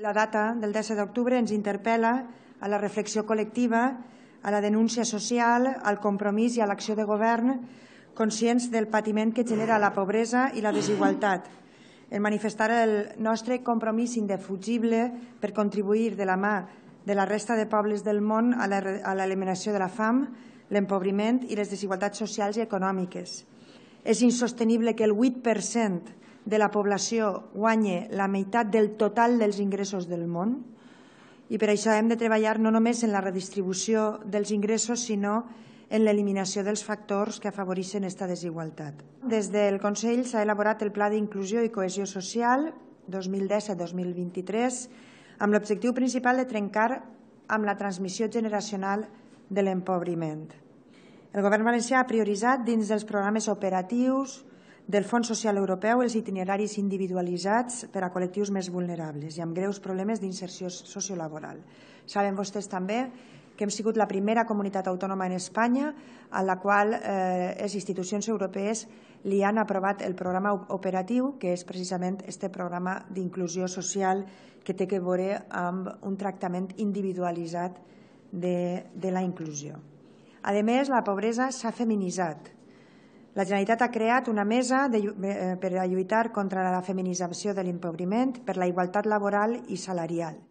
La data del 10 d'octubre ens interpel·la a la reflexió col·lectiva, a la denúncia social, al compromís i a l'acció de govern, conscients del patiment que genera la pobresa i la desigualtat, en manifestar el nostre compromís indefugible per contribuir de la mà de la resta de pobles del món a l'eliminació de la fam, l'empobriment i les desigualtats socials i econòmiques. És insostenible que el 8% de la població guanye la meitat del total dels ingressos del món i per això hem de treballar no només en la redistribució dels ingressos, sinó en l'eliminació dels factors que afavoreixen aquesta desigualtat. Des del Consell s'ha elaborat el Pla d'Inclusió i Cohesió Social 2010 2023 amb l'objectiu principal de trencar amb la transmissió generacional de l'empobriment. El govern valencià ha prioritzat dins dels programes operatius, del Fons Social Europeu els itineraris individualitzats per a col·lectius més vulnerables i amb greus problemes d'inserció sociolaboral. Saben vostès també que hem sigut la primera comunitat autònoma en Espanya a la qual eh, les institucions europees li han aprovat el programa operatiu, que és precisament aquest programa d'inclusió social que té que veure amb un tractament individualitzat de, de la inclusió. A més, la pobresa s'ha feminitzat la Generalitat ha creat una mesa de, eh, per a lluitar contra la feminització de l'empobriment, per la igualtat laboral i salarial.